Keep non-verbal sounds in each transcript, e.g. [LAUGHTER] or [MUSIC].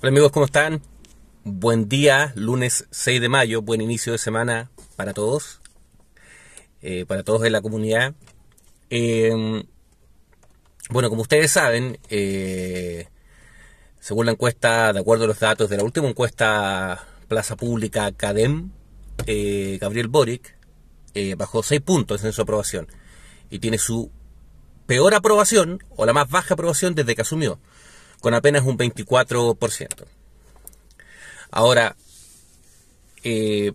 Hola amigos, ¿cómo están? Buen día, lunes 6 de mayo, buen inicio de semana para todos, eh, para todos de la comunidad. Em, bueno, como ustedes saben, eh, según la encuesta, de acuerdo a los datos de la última encuesta Plaza Pública CADEM, eh, Gabriel Boric bajó 6 puntos en su aprobación y tiene su peor aprobación o la más baja aprobación desde que asumió con apenas un 24%. Ahora, eh,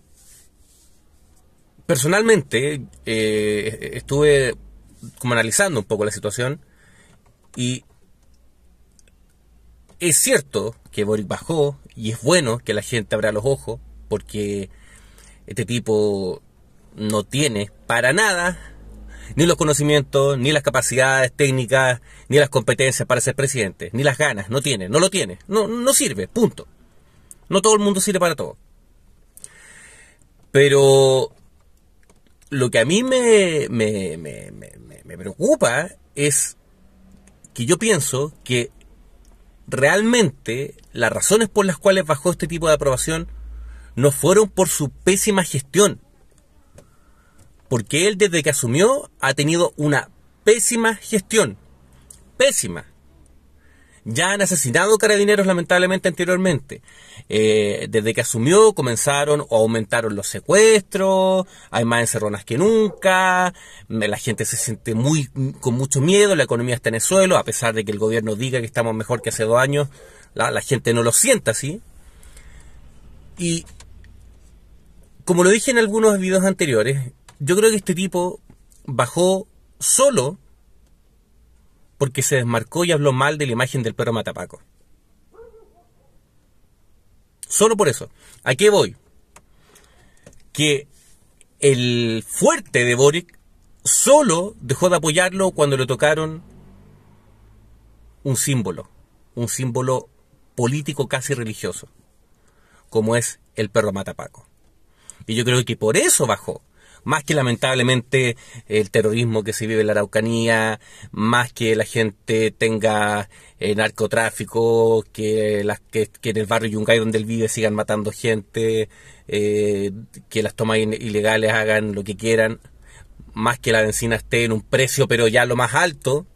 personalmente eh, estuve como analizando un poco la situación y es cierto que Boric bajó y es bueno que la gente abra los ojos porque este tipo no tiene para nada ni los conocimientos, ni las capacidades técnicas, ni las competencias para ser presidente, ni las ganas, no tiene, no lo tiene, no, no sirve, punto. No todo el mundo sirve para todo. Pero lo que a mí me, me preocupa es que yo pienso que realmente las razones por las cuales bajó este tipo de aprobación no fueron por su pésima gestión, porque él desde que asumió ha tenido una pésima gestión. Pésima. Ya han asesinado carabineros lamentablemente anteriormente. Eh, desde que asumió comenzaron o aumentaron los secuestros, hay más encerronas que nunca, la gente se siente muy con mucho miedo, la economía está en el suelo, a pesar de que el gobierno diga que estamos mejor que hace dos años, la, la gente no lo sienta así. Y como lo dije en algunos videos anteriores, yo creo que este tipo bajó solo porque se desmarcó y habló mal de la imagen del perro Matapaco. Solo por eso. aquí voy? Que el fuerte de Boric solo dejó de apoyarlo cuando le tocaron un símbolo, un símbolo político casi religioso, como es el perro Matapaco. Y yo creo que por eso bajó más que lamentablemente el terrorismo que se vive en la Araucanía, más que la gente tenga el eh, narcotráfico, que, las, que, en el barrio Yungay donde él vive sigan matando gente, eh, que las tomas ilegales hagan lo que quieran, más que la benzina esté en un precio pero ya lo más alto,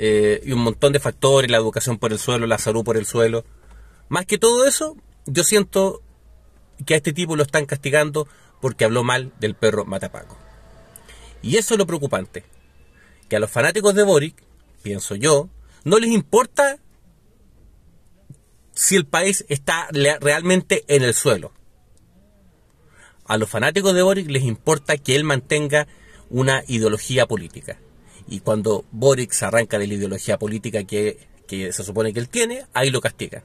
eh, y un montón de factores, la educación por el suelo, la salud por el suelo. Más que todo eso, yo siento que a este tipo lo están castigando porque habló mal del perro Matapaco. Y eso es lo preocupante, que a los fanáticos de Boric, pienso yo, no les importa si el país está realmente en el suelo. A los fanáticos de Boric les importa que él mantenga una ideología política. Y cuando Boric se arranca de la ideología política que, se supone que él tiene, ahí lo castiga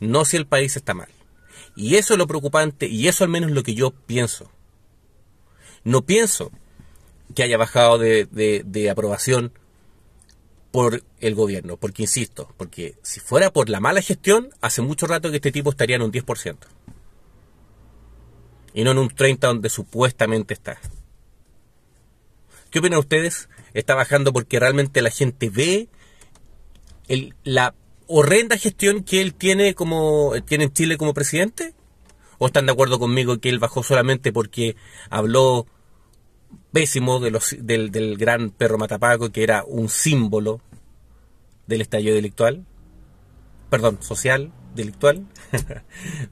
No si el país está mal. Y eso es lo preocupante y eso al menos es lo que yo pienso. No pienso que haya bajado de, aprobación por el gobierno, porque insisto, porque si fuera por la mala gestión, hace mucho rato que este tipo estaría en un 10%. Y no en un 30% donde supuestamente está. ¿Qué opinan ustedes? ¿Está bajando porque realmente la gente ve la horrenda gestión que él tiene como tiene en Chile como presidente? ¿O están de acuerdo conmigo que él bajó solamente porque habló pésimo de los, del, del gran perro Matapaco, que era un símbolo del estallido delictual? Perdón, social, delictual. [LAUGHS]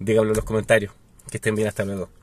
Díganlo en los comentarios. Que estén bien, hasta luego.